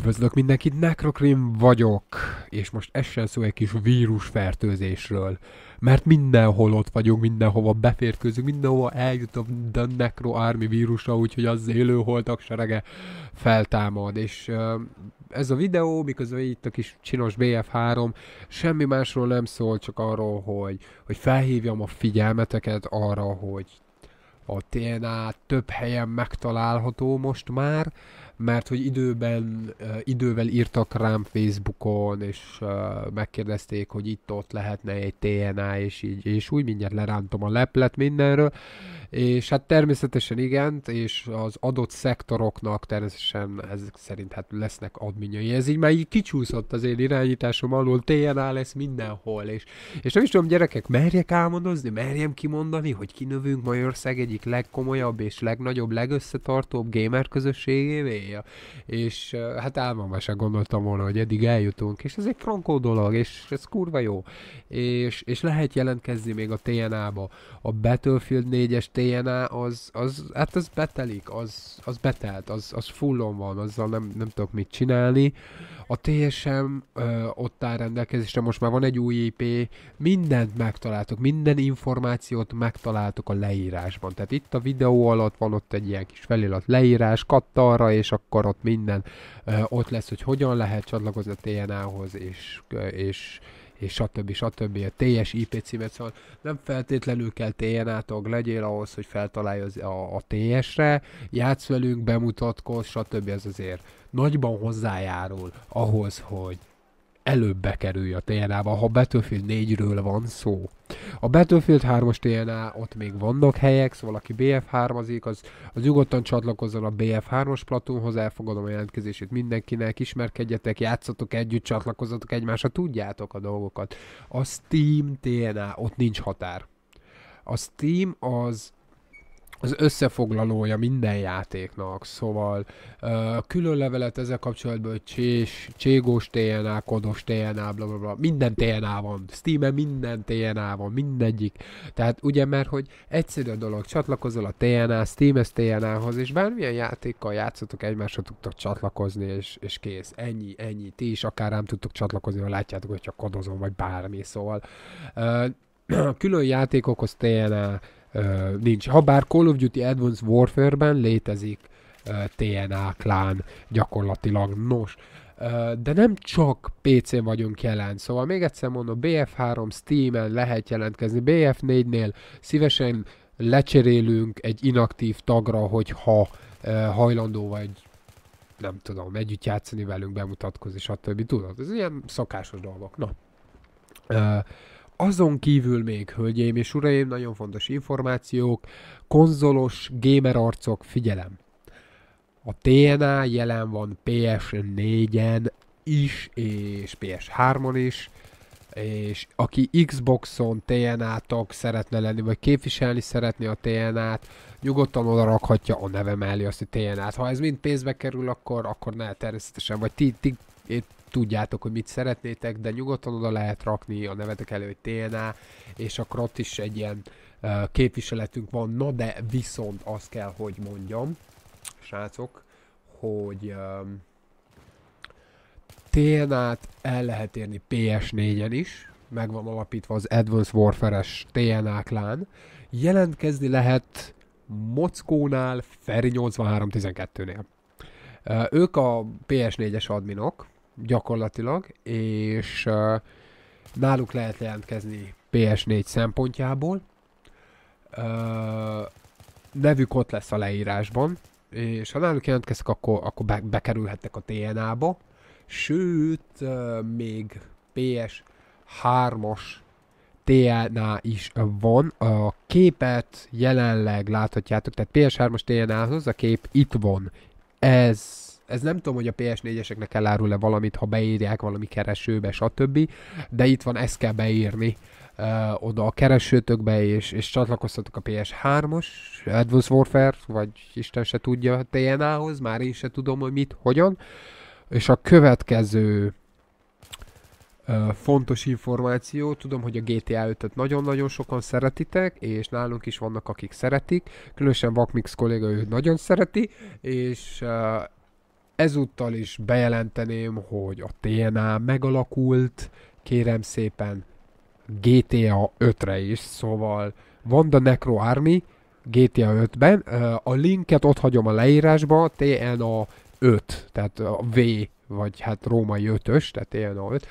Üdvözlök mindenkit, Necrokrim vagyok, és most essen szó egy kis vírusfertőzésről, mert mindenhol ott vagyunk, mindenhova beférkőzünk, mindenhova eljut a The Necro Army vírusa, úgyhogy az élőholtak serege feltámad, és ez a videó, miközben itt a kis csinos BF3, semmi másról nem szól, csak arról, hogy, hogy felhívjam a figyelmeteket arra, hogy a TNA több helyen megtalálható most már, mert hogy időben, idővel írtak rám Facebookon, és megkérdezték, hogy itt-ott lehetne egy TNA, és így, és úgy mindjárt lerántom a leplet mindenről, és hát természetesen igen, és az adott szektoroknak természetesen ezek szerint hát lesznek adminjai. Ez így már így kicsúszott az én irányításom alól, TNA lesz mindenhol, és, és nem is tudom, gyerekek, merjek álmodozni, merjem kimondani, hogy kinövünk Magyarország egyik legkomolyabb és legnagyobb, legösszetartóbb gamer közösségévé, néha. És hát álmomban sem gondoltam volna, hogy eddig eljutunk, és ez egy frankó dolog, és ez kurva jó. És, és lehet jelentkezni még a TNA-ba. A Battlefield 4-es TNA az, az hát az betelik, az, az betelt, az, az fullon van, azzal nem, nem tudok mit csinálni. A TSM ö, ott áll rendelkezésre, most már van egy új IP, mindent megtaláltok, minden információt megtaláltok a leírásban. Tehát itt a videó alatt van ott egy ilyen kis felirat leírás, katt arra, és akkor ott minden ö, ott lesz, hogy hogyan lehet csatlakozni a TNA-hoz, és, ö, és és stb. stb. a teljes IP címet, szóval nem feltétlenül kell TNA tag legyél ahhoz, hogy feltalálj az, a, a TS-re, játsz velünk, bemutatkozz, stb. ez azért nagyban hozzájárul ahhoz, hogy előbb bekerülj a TNA-ba, ha Battlefield 4-ről van szó a Battlefield 3-as TNA, ott még vannak helyek, szóval aki BF3-azik, az, az nyugodtan csatlakozzon a BF3-as platónhoz, elfogadom a jelentkezését mindenkinek, ismerkedjetek, játszatok együtt, csatlakozzatok egymásra, tudjátok a dolgokat. A Steam TNA, ott nincs határ. A Steam az az összefoglalója minden játéknak, szóval uh, külön levelet ezzel kapcsolatban, hogy csés, cségos TNA, kodos TNA, bla, bla, bla, minden TNA van, steam minden TNA van, mindegyik, tehát ugye, mert hogy egyszerű a dolog, csatlakozol a TNA, Steam-es TNA-hoz, és bármilyen játékkal játszotok, egymásra tudtok csatlakozni, és, és kész, ennyi, ennyi, ti is akár rám tudtok csatlakozni, ha látjátok, hogy csak kodozom, vagy bármi, szóval uh, külön játékokhoz TNA, nincs. Habár Call of Duty Advanced Warfare-ben létezik uh, TNA klán gyakorlatilag. Nos, de nem csak PC-n vagyunk jelen, szóval még egyszer mondom, BF3 Steam-en lehet jelentkezni, BF4-nél szívesen lecserélünk egy inaktív tagra, hogyha ö, hajlandó vagy nem tudom, együtt játszani velünk, bemutatkozni, stb. Tudod, ez ilyen szokásos dolgok. Na. Ö, azon kívül még, hölgyeim és uraim, nagyon fontos információk, konzolos gamer arcok, figyelem! A TNA jelen van PS4-en is, és PS3-on is, és aki Xboxon TNA tag szeretne lenni, vagy képviselni szeretné a TNA-t, nyugodtan oda rakhatja a nevem elé azt, hogy TNA-t. Ha ez mind pénzbe kerül, akkor, akkor ne, természetesen, vagy ti, ti tudjátok, hogy mit szeretnétek, de nyugodtan oda lehet rakni a nevetek elő, hogy TNA, és akkor ott is egy ilyen uh, képviseletünk van, na de viszont azt kell, hogy mondjam, srácok, hogy um, TNA-t el lehet érni PS4-en is, meg van alapítva az Advanced Warfare-es TNA klán, jelentkezni lehet Mockónál, Feri 8312-nél. Uh, ők a PS4-es adminok, gyakorlatilag, és uh, náluk lehet jelentkezni PS4 szempontjából. Uh, nevük ott lesz a leírásban, és ha náluk jelentkeztek, akkor, akkor be, bekerülhettek a TNA-ba, sőt, uh, még PS3-as TNA is van. A képet jelenleg láthatjátok, tehát PS3-as TNA-hoz a kép itt van. Ez ez nem tudom, hogy a PS4-eseknek elárul-e valamit, ha beírják valami keresőbe, stb. De itt van, ezt kell beírni ö, oda a keresőtökbe, és, és csatlakoztatok a PS3-os Advanced Warfare, vagy Isten se tudja TNA-hoz, már én se tudom, hogy mit, hogyan. És a következő fontos információ. Tudom, hogy a GTA 5 et nagyon-nagyon sokan szeretitek, és nálunk is vannak, akik szeretik. Különösen Vakmix kolléga ő nagyon szereti, és Ezúttal is bejelenteném, hogy a TNA megalakult, kérem szépen GTA 5-re is, szóval van The Necro Army GTA 5-ben, a linket ott hagyom a leírásba, TNA 5, tehát a V, vagy hát római 5-ös, tehát TNA 5,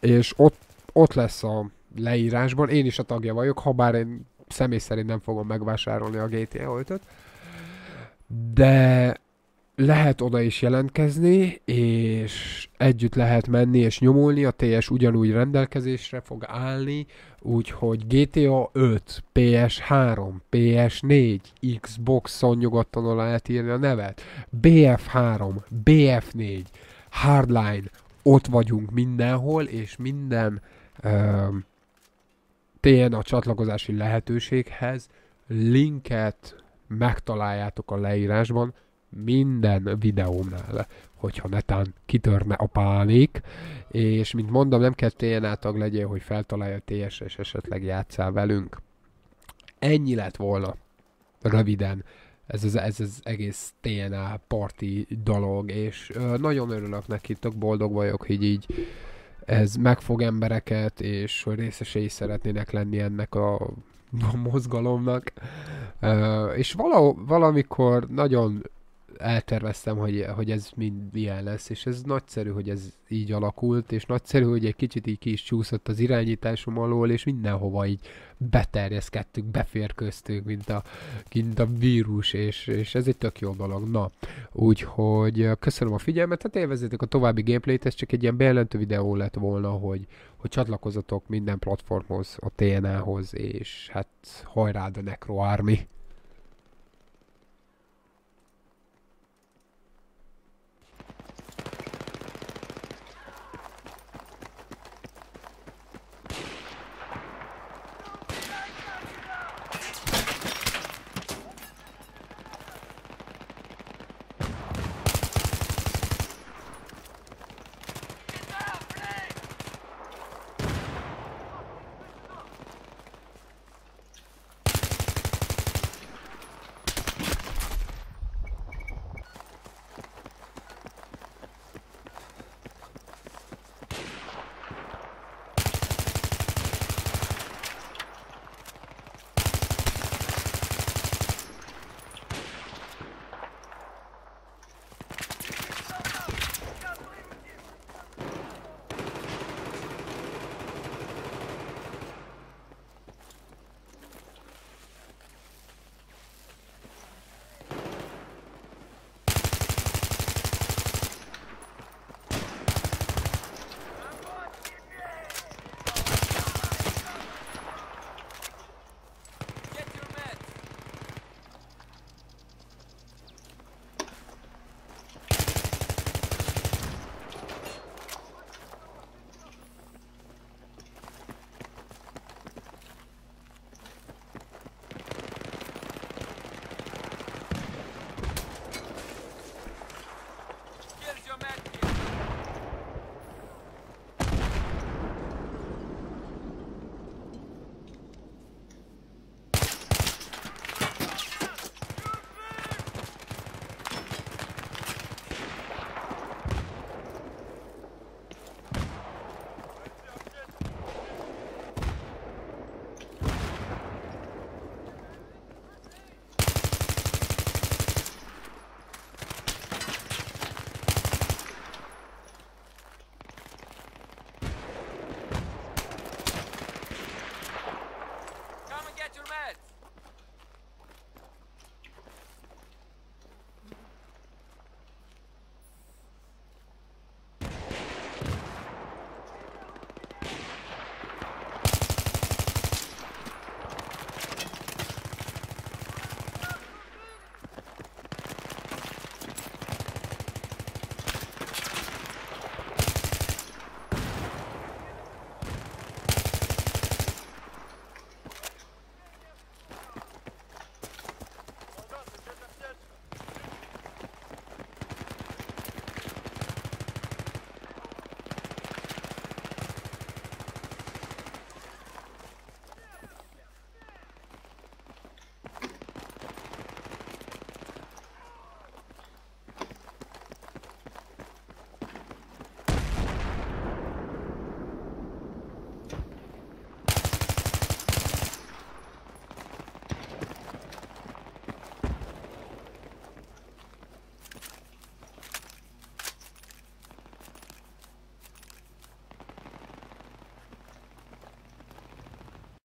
és ott, ott lesz a leírásban, én is a tagja vagyok, ha bár én személy szerint nem fogom megvásárolni a GTA 5-öt, de lehet oda is jelentkezni, és együtt lehet menni és nyomulni, a TS ugyanúgy rendelkezésre fog állni, úgyhogy GTA 5, PS3, PS4, Xbox-on nyugodtan alá lehet írni a nevet, BF3, BF4, Hardline, ott vagyunk mindenhol, és minden uh, a csatlakozási lehetőséghez linket megtaláljátok a leírásban, minden videómnál, hogyha netán kitörne a pánik, és mint mondom, nem kell TNA tag legyél, hogy feltalálja a TS, és esetleg játszál velünk. Ennyi lett volna röviden ez az, ez az egész TNA parti dolog, és ö, nagyon örülök neki, tök boldog vagyok, hogy így ez megfog embereket, és hogy részesei szeretnének lenni ennek a a mozgalomnak. Uh, és valahol, valamikor nagyon elterveztem, hogy, hogy ez mind ilyen lesz, és ez nagyszerű, hogy ez így alakult, és nagyszerű, hogy egy kicsit így ki is csúszott az irányításom alól, és mindenhova így beterjeszkedtük, beférköztünk, mint a, mint a vírus, és, és ez egy tök jó dolog. Na, úgyhogy köszönöm a figyelmet, hát élvezzétek a további gameplayt, ez csak egy ilyen bejelentő videó lett volna, hogy, hogy csatlakozatok minden platformhoz, a TNA-hoz, és hát hajrá a Necro Army!